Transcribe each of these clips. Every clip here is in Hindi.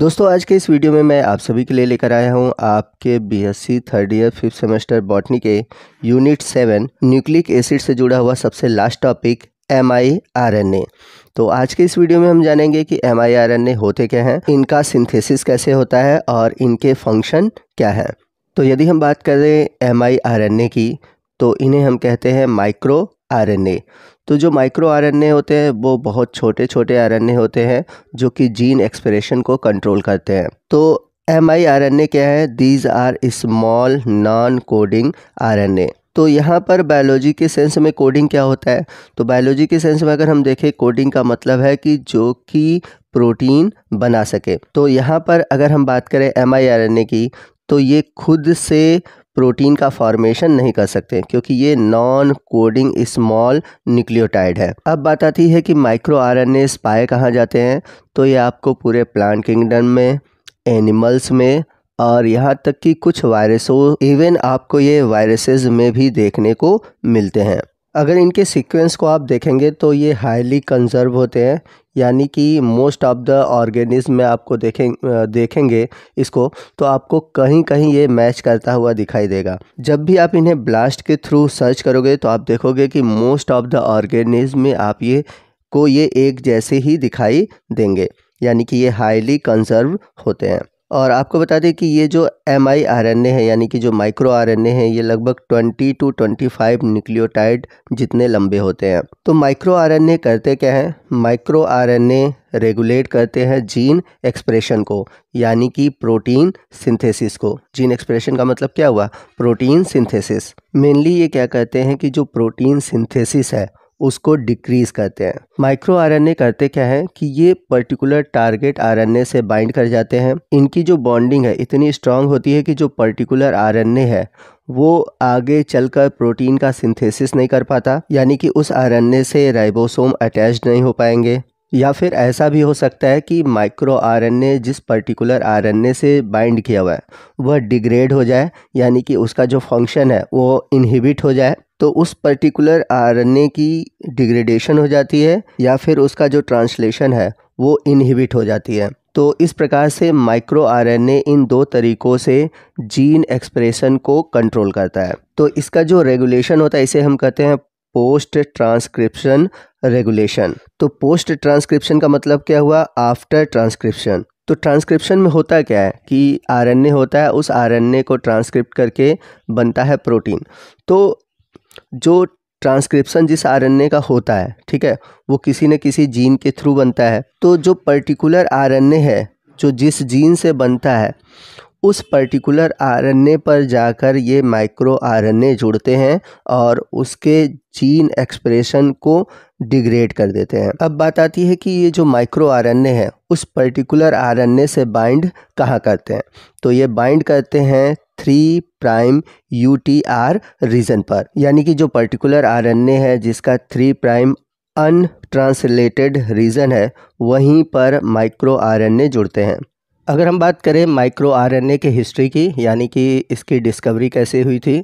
दोस्तों आज के इस वीडियो में मैं आप सभी के लिए लेकर आया हूं आपके BSc third year fifth semester botany के यूनिट सेवन न्यूक्लिक एसिड से जुड़ा हुआ सबसे last topic M I R N A तो आज के इस वीडियो में हम जानेंगे कि M I R N A होते क्या हैं इनका सिंथेसिस कैसे होता है और इनके फंक्शन क्या हैं तो यदि हम बात करें M I R N A की तो इन्हें हम कहते हैं माइक्रो ए तो जो माइक्रो आर होते हैं वो बहुत छोटे छोटे आर होते हैं जो कि जीन एक्सप्रेशन को कंट्रोल करते हैं तो M I R N A क्या है these are small non coding R N A तो यहाँ पर बायोलॉजी के सेंस में कोडिंग क्या होता है तो बायोलॉजी के सेंस में अगर हम देखें कोडिंग का मतलब है कि जो कि प्रोटीन बना सके तो यहाँ पर अगर हम बात करें M I R N A की तो ये खुद से प्रोटीन का फॉर्मेशन नहीं कर सकते क्योंकि ये नॉन कोडिंग स्मॉल न्यूक्लियोटाइड है अब बात आती है कि माइक्रो आर एन पाए कहाँ जाते हैं तो ये आपको पूरे प्लांट किंगडम में एनिमल्स में और यहाँ तक कि कुछ वायरसों इवन आपको ये वायरसेस में भी देखने को मिलते हैं अगर इनके सीक्वेंस को आप देखेंगे तो ये हाईली कंजर्व होते हैं यानी कि मोस्ट ऑफ द ऑर्गेनिज्म में आपको देखें देखेंगे इसको तो आपको कहीं कहीं ये मैच करता हुआ दिखाई देगा जब भी आप इन्हें ब्लास्ट के थ्रू सर्च करोगे तो आप देखोगे कि मोस्ट ऑफ द ऑर्गेनिज्म में आप ये को ये एक जैसे ही दिखाई देंगे यानी कि ये हाईली कंजर्व होते हैं और आपको बता दें कि ये जो M I R N A है यानी कि जो माइक्रो आर एन ए है ये लगभग twenty two twenty five nucleotide जितने लंबे होते हैं तो माइक्रो आर एन ए करते क्या हैं micro R N A regulate करते हैं जीन एक्सप्रेशन को यानी कि प्रोटीन सिंथेसिस को जीन एक्सप्रेशन का मतलब क्या हुआ प्रोटीन सिंथेसिस मेनली ये क्या कहते हैं कि जो प्रोटीन सिंथेसिस है उसको डिक्रीज़ करते हैं माइक्रो आर करते क्या है कि ये पर्टिकुलर टारगेट आर से बाइंड कर जाते हैं इनकी जो बॉन्डिंग है इतनी स्ट्रांग होती है कि जो पर्टिकुलर आर है वो आगे चलकर प्रोटीन का सिंथेसिस नहीं कर पाता यानी कि उस आर से राइबोसोम अटैच नहीं हो पाएंगे या फिर ऐसा भी हो सकता है कि माइक्रो आर जिस पर्टिकुलर आर से बाइंड किया हुआ है वह डिग्रेड हो जाए यानी कि उसका जो फंक्शन है वो इनहिबिट हो जाए तो उस पर्टिकुलर आर की डिग्रेडेशन हो जाती है या फिर उसका जो ट्रांसलेशन है वो इनहिबिट हो जाती है तो इस प्रकार से माइक्रो आर इन दो तरीकों से जीन एक्सप्रेशन को कंट्रोल करता है तो इसका जो रेगुलेशन होता है इसे हम कहते हैं पोस्ट ट्रांसक्रिप्शन रेगुलेशन तो पोस्ट ट्रांसक्रिप्शन का मतलब क्या हुआ आफ्टर ट्रांसक्रिप्शन तो ट्रांसक्रिप्शन में होता क्या है कि आरएनए होता है उस आरएनए को ट्रांसक्रिप्ट करके बनता है प्रोटीन तो जो ट्रांसक्रिप्शन जिस आरएनए का होता है ठीक है वो किसी न किसी जीन के थ्रू बनता है तो जो पर्टिकुलर आरएनए है जो जिस जीन से बनता है उस पर्टिकुलर आरएनए पर जाकर ये माइक्रो आरएनए जुड़ते हैं और उसके जीन एक्सप्रेशन को डिग्रेड कर देते हैं अब बात आती है कि ये जो माइक्रो आरएनए है उस पर्टिकुलर आरएनए से बाइंड कहाँ करते हैं तो ये बाइंड करते हैं three prime U T R region पर यानी कि जो पर्टिकुलर आर एन ए है जिसका three prime untranslated region है वहीं पर माइक्रो आर एन ए जुड़ते हैं अगर हम बात करें माइक्रो आर एन ए के हिस्ट्री की यानी कि इसकी डिस्कवरी कैसे हुई थी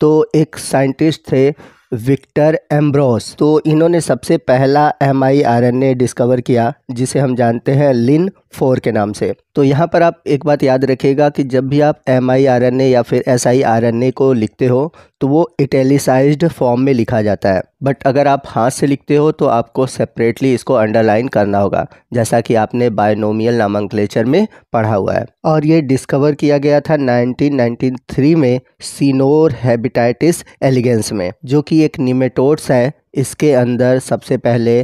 तो एक साइंटिस्ट थे विक्टर एम्ब्रोस तो इन्होंने सबसे पहला M I R N A discover किया जिसे हम जानते हैं लिन फोर के नाम से तो यहाँ पर आप एक बात याद रखिएगा कि जब भी आप M I R N A या फिर S I R N A को लिखते हो तो वो इटेलिसाइज्ड फॉर्म में लिखा जाता है बट अगर आप हाथ से लिखते हो तो आपको सेपरेटली इसको अंडरलाइन करना होगा जैसा कि आपने बायोनोमियल नामांकलेचर में पढ़ा हुआ है और ये डिस्कवर किया गया था 1993 में सीनोर हैबिटाइटिस एलिगेंस में जो कि एक निमेटोड्स है इसके अंदर सबसे पहले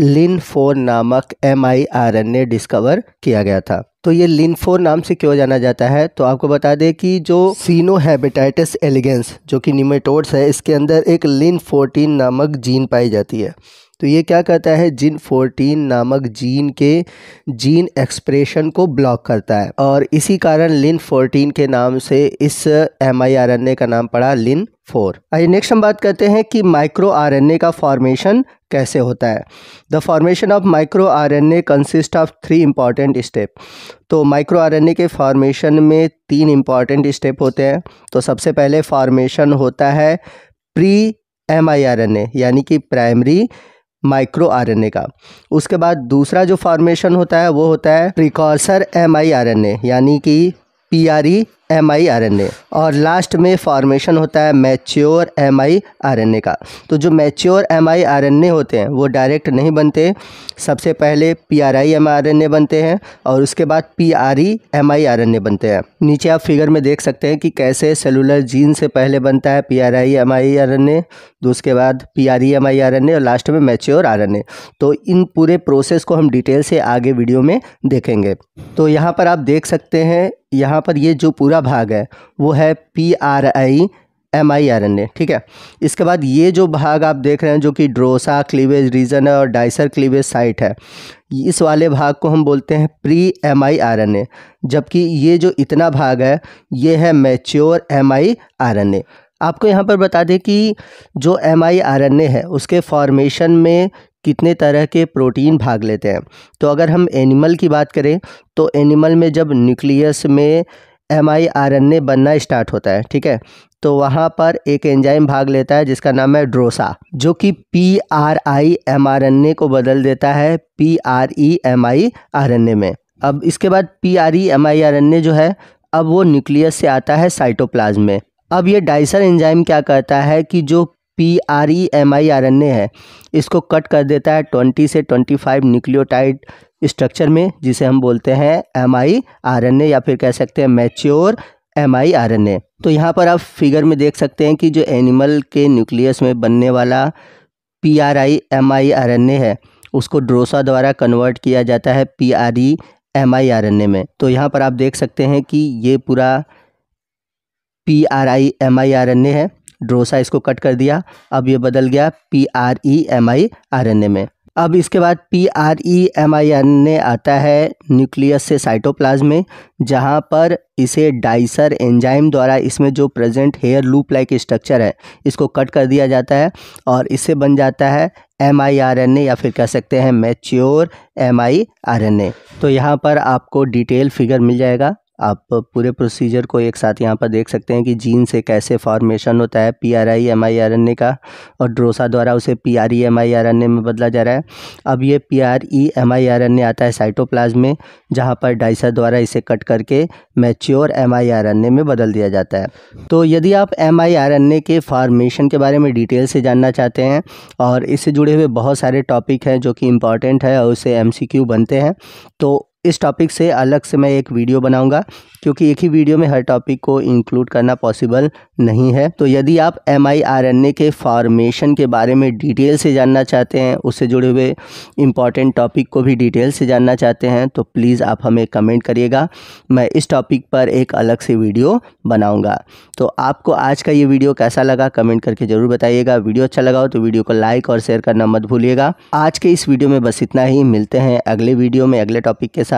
लिन फोर नामक M I R N A discover किया गया था तो ये लिनफोर नाम से क्यों जाना जाता है तो आपको बता दें कि जो सीनो हैबिटाइटिस एलिगेंस जो कि निमेटोड्स है इसके अंदर एक लिन फोर्टीन नामक जीन पाई जाती है तो ये क्या करता है जिन 14 नामक जीन के जीन एक्सप्रेशन को ब्लॉक करता है और इसी कारण लिन 14 के नाम से इस एम का नाम पड़ा लिन फोर आइए नेक्स्ट हम बात करते हैं कि माइक्रो ए का फॉर्मेशन कैसे होता है the formation of micro A consist of three important step तो माइक्रो ए के फॉर्मेशन में तीन इम्पॉर्टेंट स्टेप होते हैं तो सबसे पहले फॉर्मेशन होता है pre M I R N A यानी कि प्राइमरी माइक्रो आरएनए का उसके बाद दूसरा जो फॉर्मेशन होता है वो होता है precursor M I R N A यानी कि P R E M I R N A और लास्ट में फॉर्मेशन होता है mature M I R N A का तो जो mature M I R N A होते हैं वो डायरेक्ट नहीं बनते सबसे पहले P R I M R N A बनते हैं और उसके बाद P R E M I R N A बनते हैं नीचे आप फिगर में देख सकते हैं कि कैसे सेलुलर जीन से पहले बनता है P R I M I R N A तो उसके बाद P R E M I R N A और लास्ट में मैच्योर आर एन ए तो इन पूरे प्रोसेस को हम डिटेल से आगे वीडियो में देखेंगे तो यहाँ पर आप देख सकते हैं यहाँ पर ये जो पूरा पहला भाग है वो है P R I M I R N A ठीक है इसके बाद ये जो भाग आप देख रहे हैं जो कि ड्रोसा क्लीवेज रीजन है और डाइसर क्लीवेज साइट है इस वाले भाग को हम बोलते हैं pre M I R N A जबकि ये जो इतना भाग है ये है mature M I R N A आपको यहाँ पर बता दें कि जो M I R N A है उसके फॉर्मेशन में कितने तरह के प्रोटीन भाग लेते हैं तो अगर हम एनिमल की बात करें तो एनिमल में जब न्यूक्लियस में M I R N A बनना स्टार्ट होता है ठीक है तो वहाँ पर एक एंजाइम भाग लेता है जिसका नाम है ड्रोसा जो कि P R I M R N A को बदल देता है P R E M I R N A में अब इसके बाद P R E M I R N A जो है अब वो न्यूक्लियस से आता है साइटोप्लाज्म में अब ये डाइसर एंजाइम क्या करता है कि जो P R E M I R N A है इसको कट कर देता है ट्वेंटी से ट्वेंटी फाइव न्यूक्लियोटाइड स्ट्रक्चर में जिसे हम बोलते हैं M I R N A या फिर कह सकते हैं mature M I R N A तो यहाँ पर आप फिगर में देख सकते हैं कि जो एनिमल के न्यूक्लियस में बनने वाला P R I M I R N A है उसको ड्रोसा द्वारा कन्वर्ट किया जाता है P R E M I R N A में तो यहाँ पर आप देख सकते हैं कि ये पूरा P R I M I R N A है ड्रोसा इसको कट कर दिया अब ये बदल गया P R E M I R N A में अब इसके बाद P R E M I R N A आता है न्यूक्लियस से साइटोप्लाज्म में जहाँ पर इसे डाइसर एंजाइम द्वारा इसमें जो present hair loop like structure है इसको कट कर दिया जाता है और इससे बन जाता है M I R N A या फिर कह सकते हैं mature M I R N A तो यहाँ पर आपको डिटेल फिगर मिल जाएगा आप पूरे प्रोसीजर को एक साथ यहाँ पर देख सकते हैं कि जीन से कैसे फॉर्मेशन होता है P R I M I R N A का और ड्रोसा द्वारा उसे P R E M I R N A में बदला जा रहा है अब ये P R E M I R N A आता है साइटोप्लाज्म में जहाँ पर डाइसा द्वारा इसे कट करके mature M I R N A में बदल दिया जाता है तो यदि आप M I R N A के फार्मेशन के बारे में डिटेल से जानना चाहते हैं और इससे जुड़े हुए बहुत सारे टॉपिक हैं जो कि इम्पॉर्टेंट है और उसे एम सी क्यू बनते हैं तो इस टॉपिक से अलग से मैं एक वीडियो बनाऊंगा क्योंकि एक ही वीडियो में हर टॉपिक को इंक्लूड करना पॉसिबल नहीं है तो यदि आप एम के फॉर्मेशन के बारे में डिटेल से जानना चाहते हैं उससे जुड़े हुए इंपॉर्टेंट टॉपिक को भी डिटेल से जानना चाहते हैं तो प्लीज़ आप हमें कमेंट करिएगा मैं इस टॉपिक पर एक अलग से वीडियो बनाऊँगा तो आपको आज का ये वीडियो कैसा लगा कमेंट करके ज़रूर बताइएगा वीडियो अच्छा लगा हो तो वीडियो को लाइक और शेयर करना मत भूलिएगा आज के इस वीडियो में बस इतना ही मिलते हैं अगले वीडियो में अगले टॉपिक के साथ